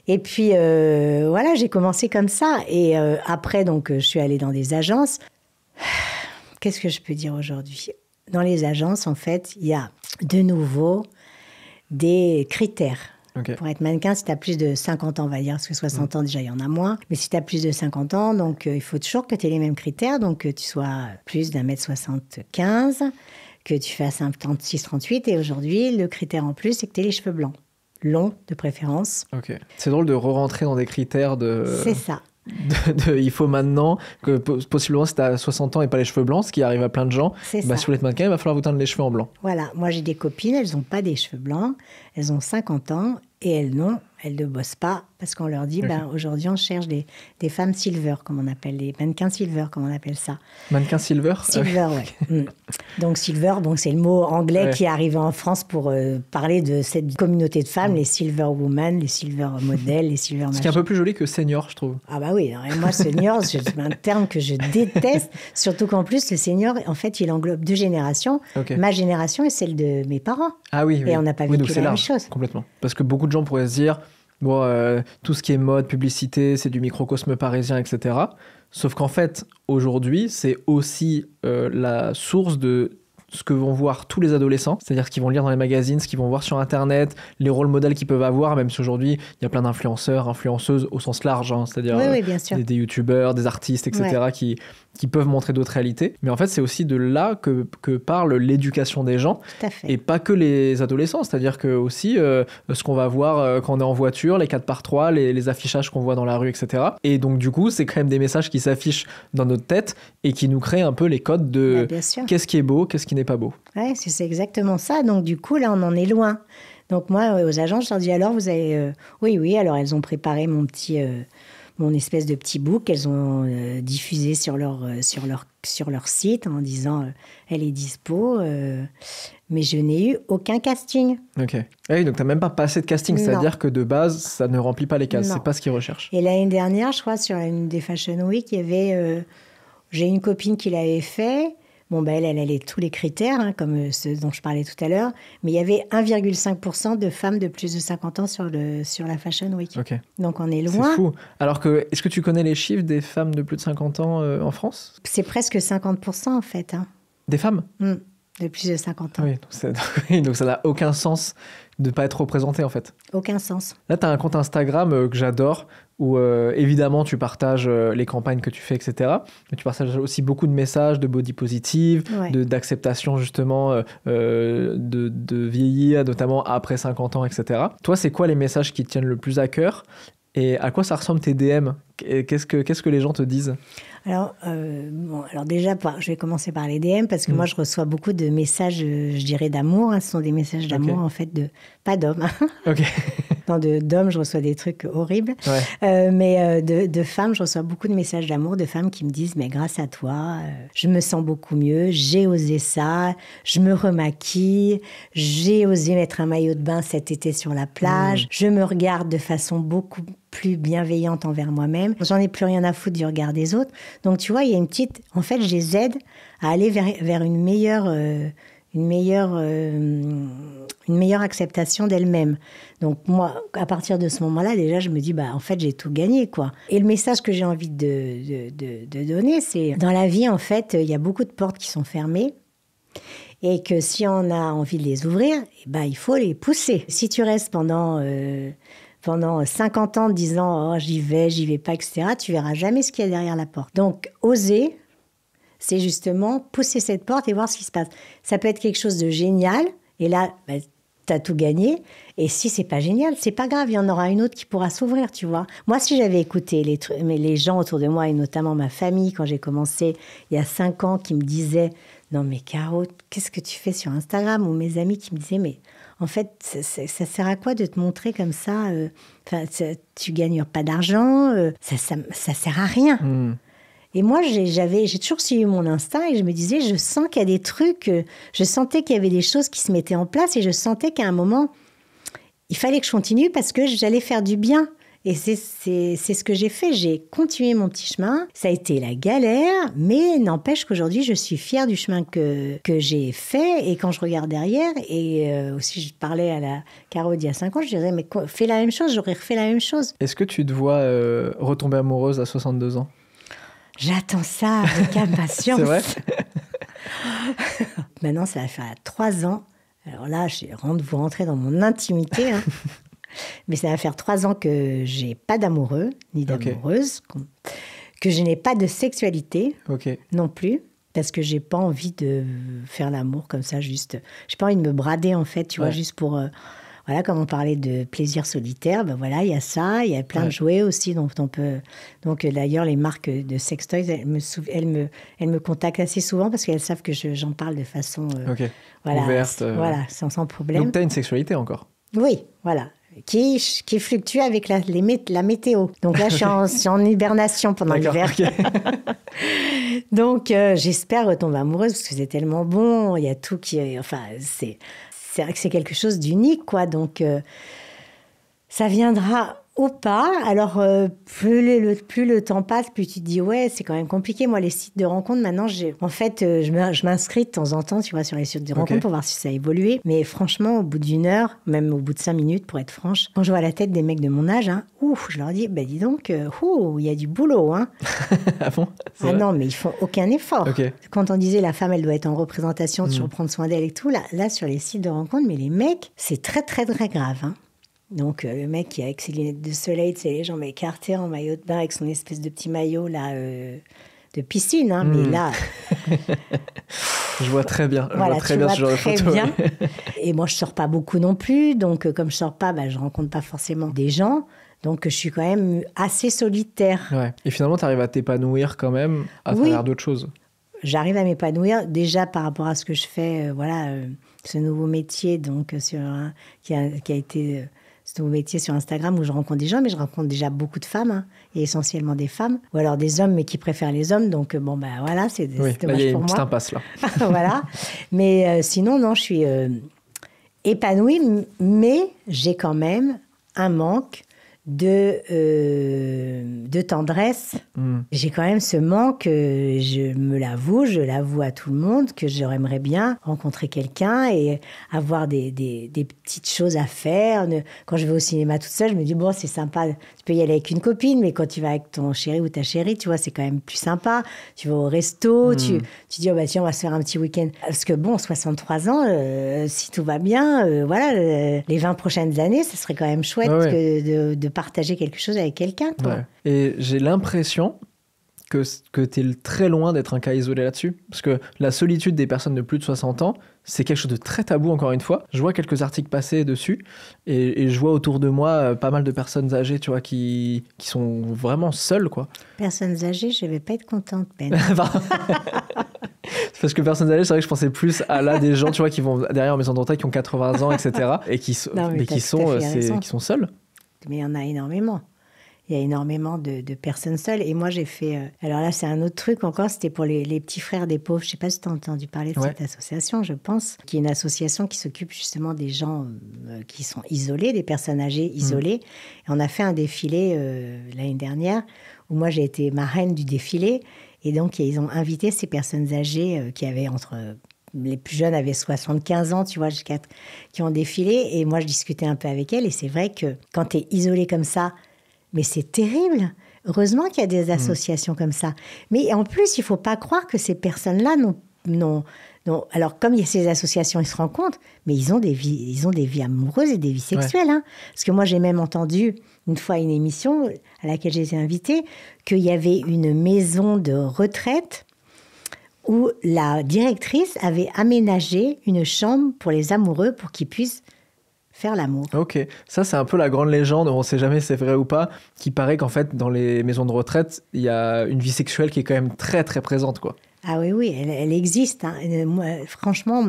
Et puis euh, voilà, j'ai commencé comme ça. Et après, donc, je suis allée dans des agences. Qu'est-ce que je peux dire aujourd'hui Dans les agences, en fait, il y a de nouveau des critères. Pour être mannequin, si tu as plus de 50 ans, on va dire, parce que 60 mm. ans déjà, il y en a moins. Mais si tu as plus de 50 ans, donc euh, il faut toujours que tu aies les mêmes critères, donc que euh, tu sois plus d'un mètre 75, que tu fasses un 36-38. Et aujourd'hui, le critère en plus, c'est que tu aies les cheveux blancs, longs de préférence. C'est drôle de re-rentrer dans des critères de. C'est ça il faut maintenant que possiblement si t'as 60 ans et pas les cheveux blancs, ce qui arrive à plein de gens, bah, si vous mannequin, il va falloir vous teindre les cheveux en blanc. Voilà, moi j'ai des copines, elles ont pas des cheveux blancs, elles ont 50 ans et elles, non, elles ne bossent pas parce qu'on leur dit, ben, aujourd'hui, on cherche des, femmes silver, comme on appelle, les mannequins silver, comme on appelle ça. Mannequins silver Silver, oui. Mm. Donc, silver, bon, c'est le mot anglais qui est arrivé en France pour euh, parler de cette communauté de femmes, mm. les silver women, les silver models, les silver Ce qui est un peu plus joli que senior, je trouve. Ah, bah oui. moi, senior, c'est un terme que je déteste, surtout qu'en plus, le senior, en fait, il englobe deux générations, ma génération et celle de mes parents. Ah oui, oui. Et on n'a pas vu vécu la même chose. Complètement. Parce que beaucoup de gens pourraient se dire, bon, euh, tout ce qui est mode, publicité, c'est du microcosme parisien, etc. Sauf qu'en fait, aujourd'hui, c'est aussi euh, la source de ce que vont voir tous les adolescents, c'est-à-dire ce qu'ils vont lire dans les magazines, ce qu'ils vont voir sur Internet, les rôles modèles qu'ils peuvent avoir, même si aujourd'hui il y a plein d'influenceurs, influenceuses au sens large, hein, c'est-à-dire euh, des, youtubeurs, des artistes, etc., qui, qui peuvent montrer d'autres réalités. Mais en fait, c'est aussi de là que, que parle l'éducation des gens, et pas que les adolescents, c'est-à-dire que aussi euh, ce qu'on va voir euh, quand on est en voiture, les 4 par 3 les, les affichages qu'on voit dans la rue, etc. Et donc du coup, c'est quand même des messages qui s'affichent dans notre tête et qui nous créent un peu les codes de bah, qu'est-ce qui est beau, qu'est-ce qui n'est pas beau. Oui, c'est exactement ça. Donc du coup, là, on en est loin. Donc moi, euh, aux agents, je leur dis, alors, vous avez... Euh, oui, oui, alors elles ont préparé mon petit... Euh, mon espèce de petit book Elles ont diffusé sur leur, sur, leur, sur leur site en disant elle est dispo, mais je n'ai eu aucun casting. Ok. Ah donc tu n'as même pas passé de casting, c'est-à-dire que de base, ça ne remplit pas les cases, c'est pas ce qu'ils recherchent. Et l'année dernière, je crois, sur une des Fashion Week, il y avait j'ai une copine qui l'avait fait. Bon, bah, elle, allait tous les critères, hein, comme euh, ceux dont je parlais tout à l'heure, mais il y avait 1,5% de femmes de plus de 50 ans sur, le, sur la Fashion Week. Donc on est loin. C'est fou. Alors que, est-ce que tu connais les chiffres des femmes de plus de 50 ans euh, en France C'est presque 50% en fait. Hein. Des femmes mmh. De plus de 50 ans. donc donc ça n'a aucun sens de pas être représenté en fait. Aucun sens. Là, tu as un compte Instagram euh, que j'adore où euh, évidemment tu partages euh, les campagnes que tu fais, etc. Mais tu partages aussi beaucoup de messages de body positive, d'acceptation justement de, vieillir, notamment après 50 ans, etc. Toi, c'est quoi les messages qui tiennent le plus à cœur et à quoi ça ressemble tes DM Qu'est-ce que les gens te disent alors, euh, alors déjà, je vais commencer par les DM parce que mm. moi, je reçois beaucoup de messages, euh, je dirais, d'amour. Hein. ce sont des messages d'amour, en fait, de pas d'hommes. Hein. de d'hommes, je reçois des trucs horribles. Euh, mais euh, de, femmes, je reçois beaucoup de messages d'amour de femmes qui me disent Mais grâce à toi, euh, je me sens beaucoup mieux, j'ai osé ça, je me remaquille, j'ai osé mettre un maillot de bain cet été sur la plage, mm. je me regarde de façon beaucoup plus bienveillante envers moi-même. J'en ai plus rien à foutre du regard des autres. Donc tu vois, il y a une petite. En fait, je les aide à aller vers, une meilleure une meilleure, euh, une meilleure acceptation d'elle-même. Donc moi, à partir de ce moment-là, déjà, je me dis, bah, en fait, j'ai tout gagné, quoi. Et le message que j'ai envie de, de, donner, c'est dans la vie, en fait, il y a beaucoup de portes qui sont fermées et que si on a envie de les ouvrir, et eh ben, il faut les pousser. Si tu restes pendant, euh, pendant 50 ans disant oh, j'y vais, j'y vais pas, etc., tu verras jamais ce qu'il y a derrière la porte. Donc, oser, c'est justement pousser cette porte et voir ce qui se passe. Ça peut être quelque chose de génial, et là, bah, tu as tout gagné. Et si c'est pas génial, c'est pas grave, il y en aura une autre qui pourra s'ouvrir, tu vois. Moi, si j'avais écouté les, les gens autour de moi, et notamment ma famille, quand j'ai commencé il y a cinq ans, qui me disaient Non, mais Caro, qu'est-ce que tu fais sur Instagram Ou mes amis qui me disaient Mais en fait, ça, sert à quoi de te montrer comme ça euh, Enfin, tu gagnes pas d'argent, euh, ça, ça, sert à rien. Mmh. Et moi, j'avais, j'ai toujours suivi mon instinct et je me disais, je sens qu'il y a des trucs, euh, je sentais qu'il y avait des choses qui se mettaient en place et je sentais qu'à un moment, il fallait que je continue parce que j'allais faire du bien. Et c'est ce que j'ai fait. J'ai continué mon petit chemin. Ça a été la galère, mais n'empêche qu'aujourd'hui, je suis fière du chemin que, que j'ai fait. Et quand je regarde derrière, et euh, aussi je parlais à la Caro il y a 5 ans, je disais, mais fais la même chose, j'aurais refait la même chose. Est-ce que tu te vois euh, retomber amoureuse à 62 ans J'attends ça avec impatience. vrai Maintenant, ça va faire trois ans. Alors là, je rentre, vous rentrez dans mon intimité. Hein. Mais ça va faire trois ans que j'ai pas d'amoureux, ni d'amoureuse, que je n'ai pas de sexualité non plus, parce que j'ai pas envie de faire l'amour comme ça, juste. J'ai pas envie de me brader, en fait, tu vois, juste pour. Euh, voilà, comme on parlait de plaisir solitaire, ben voilà, il y a ça, il y a plein de jouets aussi dont on peut. Donc euh, d'ailleurs, les marques de sextoys, elles me, me, elle me contactent assez souvent parce qu'elles savent que j'en parle de façon euh, ouverte, euh. voilà, sans, problème. Donc tu as une sexualité encore. Oui, voilà. Qui, qui, fluctue avec la, les la, météo. Donc là, je suis en, hibernation pendant l'hiver. Donc j'espère retomber amoureuse parce que c'est tellement bon. Il y a tout qui Enfin, c'est c'est que c'est quelque chose d'unique, quoi. Donc, euh, ça viendra ou pas. Alors, euh, plus, le, plus le temps passe, plus tu te dis, ouais, c'est quand même compliqué. Moi, les sites de rencontres, maintenant, j'ai, en fait, euh, je m'inscris de temps en temps, tu vois, sur les sites de rencontres pour voir si ça a évolué. Mais franchement, au bout d'une heure, même au bout de cinq minutes, pour être franche, quand je vois la tête des mecs de mon âge, hein, ouf, je leur dis, ben dis donc, euh, il y a du boulot, hein. ah bon Ah non, mais ils font aucun effort. Quand on disait la femme, elle doit être en représentation, toujours hmm. prendre soin d'elle et tout, là, là, sur les sites de rencontres, mais les mecs, c'est très, très, très grave, hein. Donc euh, le mec qui avec ses lunettes de soleil, c'est les jambes écartées en maillot de bain avec son espèce de petit maillot là euh, de piscine, hein, mais hmm. là. je vois très bien. Je vois très bien ce genre de photo. Et moi je sors pas beaucoup non plus, donc euh, comme je sors pas, bah, je rencontre pas forcément des gens. Donc je suis quand même assez solitaire. Ouais. Et finalement, tu arrives à t'épanouir quand même à travers d'autres choses. J'arrive à m'épanouir déjà par rapport à ce que je fais, voilà, ce nouveau métier donc sur qui, a, qui a été vous métier sur Instagram où je rencontre des gens, mais je rencontre déjà beaucoup de femmes, hein, et essentiellement des femmes, ou alors des hommes, mais qui préfèrent les hommes. Donc, euh, bon, ben voilà, c'est dommage pour moi. C'est passe là. voilà. Mais euh, sinon, non, je suis euh, épanouie, mais j'ai quand même un manque de, euh, de tendresse. Hmm. J'ai quand même ce manque, euh, je me l'avoue, je l'avoue à tout le monde, que j'aimerais bien rencontrer quelqu'un et avoir des, petites choses à faire. Quand je vais au cinéma toute seule, je me dis, bon, c'est sympa, tu peux y aller avec une copine, mais quand tu vas avec ton chéri ou ta chérie, tu vois, c'est quand même plus sympa. Tu vas au resto, hmm. tu, tu dis, oh, bah tiens, on va se faire un petit week-end. Parce que bon, 63 ans, euh, si tout va bien, voilà, les 20 prochaines années, ça serait quand même chouette ah de, de partager quelque chose avec quelqu'un. toi. Et j'ai l'impression que, que tu es très loin d'être un cas isolé là-dessus. Parce que la solitude des personnes de plus de 60 ans, c'est quelque chose de très tabou, encore une fois. Je vois quelques articles passer dessus et, je vois autour de moi euh, pas mal de personnes âgées, tu vois, qui, qui sont vraiment seules, quoi. Personnes âgées, je vais pas être contente, Ben. Parce que personnes âgées, c'est vrai que je pensais plus à là des gens, tu vois, qui vont derrière en maison d'entraide, qui ont 80 ans, etc. et qui, mais euh, qui, sont, qui sont seuls mais il y en a énormément. Il y a énormément de, personnes seules. Et moi, j'ai fait. Euh, alors là, c'est un autre truc encore. C'était pour les, petits frères des pauvres. Je ne sais pas si tu as entendu parler de cette association, je pense, qui est une association qui s'occupe justement des gens euh, qui sont isolés, des personnes âgées mm. isolées. Et on a fait un défilé euh, l'année dernière où moi, j'ai été marraine du défilé. Et donc, ils ont invité ces personnes âgées qui avaient entre les plus jeunes avaient 75 ans, tu vois, qui ont défilé. Et moi, je discutais un peu avec elles. Et c'est vrai que quand tu es isolé comme ça, mais c'est terrible. Heureusement qu'il y a des mmh. associations comme ça. Mais en plus, il faut pas croire que ces personnes-là n'ont non. Alors, comme il y a ces associations, ils se rencontrent, mais ils ont des vies, ils ont des vies amoureuses et des vies sexuelles. Hein. Parce que moi, j'ai même entendu une fois une émission à laquelle j'étais invitée qu'il y avait une maison de retraite où la directrice avait aménagé une chambre pour les amoureux pour qu'ils puissent faire l'amour. Ok, ça c'est un peu la grande légende, on ne sait jamais si c'est vrai ou pas, qui paraît qu'en fait dans les maisons de retraite, il y a une vie sexuelle qui est quand même très très présente. quoi. Ah oui, oui, elle, existe. Hein. Euh, moi, franchement,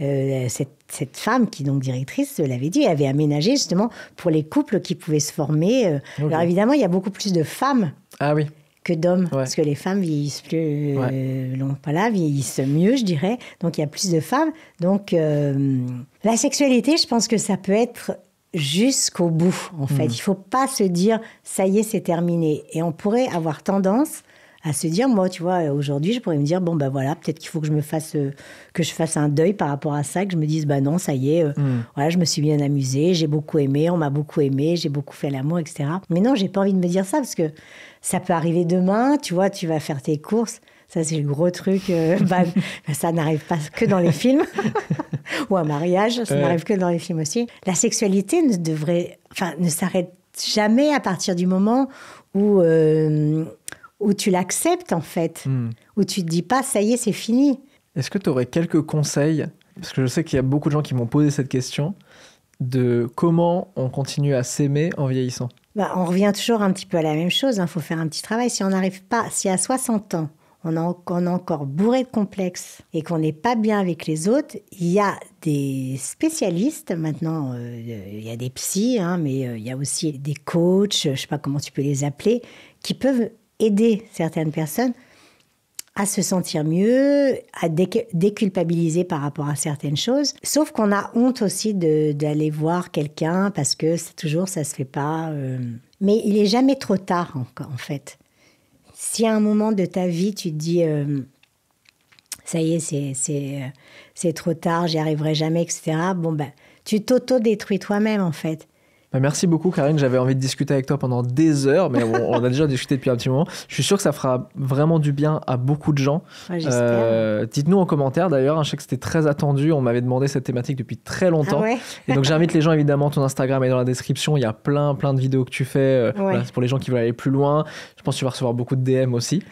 euh, cette, femme qui donc directrice l'avait dit, elle avait aménagé justement pour les couples qui pouvaient se former. Euh. Alors évidemment, il y a beaucoup plus de femmes. Ah oui que d'hommes. Parce que les femmes vieillissent plus euh, longtemps, là, vieillissent mieux, je dirais. Donc il y a plus de femmes. Donc euh, la sexualité, je pense que ça peut être jusqu'au bout, en fait. Il hmm. Il faut pas se dire, ça y est, c'est terminé. Et on pourrait avoir tendance à se dire, moi, tu vois, euh, aujourd'hui, je pourrais me dire, bon, ben voilà, peut-être qu'il faut que je me fasse, euh, que je fasse un deuil par rapport à ça, que je me dise, ben non, ça y est, euh, mm. voilà, je me suis bien amusée, j'ai beaucoup aimé, on m'a beaucoup aimé, j'ai beaucoup fait l'amour, etc. Mais non, j'ai pas envie de me dire ça parce que ça peut arriver demain, tu vois, tu vas faire tes courses. Ça, c'est le gros truc. Bah, ça n'arrive pas que dans les films. Ou un mariage, ça n'arrive que dans les films aussi. La sexualité ne devrait, enfin, ne s'arrête jamais à partir du moment où, où tu l'acceptes en fait, hmm. où tu te dis pas ça y est, c'est fini. Est-ce que tu aurais quelques conseils Parce que je sais qu'il y a beaucoup de gens qui m'ont posé cette question de comment on continue à s'aimer en vieillissant. Bah, on revient toujours un petit peu à la même chose, il hein. faut faire un petit travail. Si on n'arrive pas, si à 60 ans, on est encore bourré de complexes et qu'on n'est pas bien avec les autres, il y a des spécialistes maintenant, euh, il y a des psys, hein, mais euh, il y a aussi des coachs, je ne sais pas comment tu peux les appeler, qui peuvent aider certaines personnes à se sentir mieux, à déculpabiliser par rapport à certaines choses. Sauf qu'on a honte aussi d'aller voir quelqu'un parce que toujours ça se fait pas. Euh. Mais il est jamais trop tard en, fait. Si à un moment de ta vie tu te dis euh, ça y est euh, c'est trop tard, j'y arriverai jamais, etc. Bon ben tu t'auto détruis toi-même en fait. Bah, merci beaucoup, Karine. J'avais envie de discuter avec toi pendant des heures, mais on, a déjà discuté depuis un petit moment. Je suis sûr que ça fera vraiment du bien à beaucoup de gens. Euh, dites-nous en commentaire d'ailleurs. Je sais que c'était très attendu. On m'avait demandé cette thématique depuis très longtemps. Ah et donc, j'invite les gens évidemment. Ton Instagram est dans la description. Il y a plein, plein de vidéos que tu fais. Euh, pour les gens qui veulent aller plus loin. Je pense que tu vas recevoir beaucoup de DM aussi.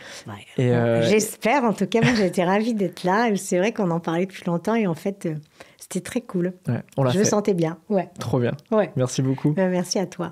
Euh, j'espère. En tout cas, moi, j'ai été ravie d'être là. C'est vrai qu'on en parlait depuis longtemps et en fait. C'était très cool. Je me sentais bien. Ouais. Trop bien. Ouais. Merci beaucoup. Bah, merci à toi.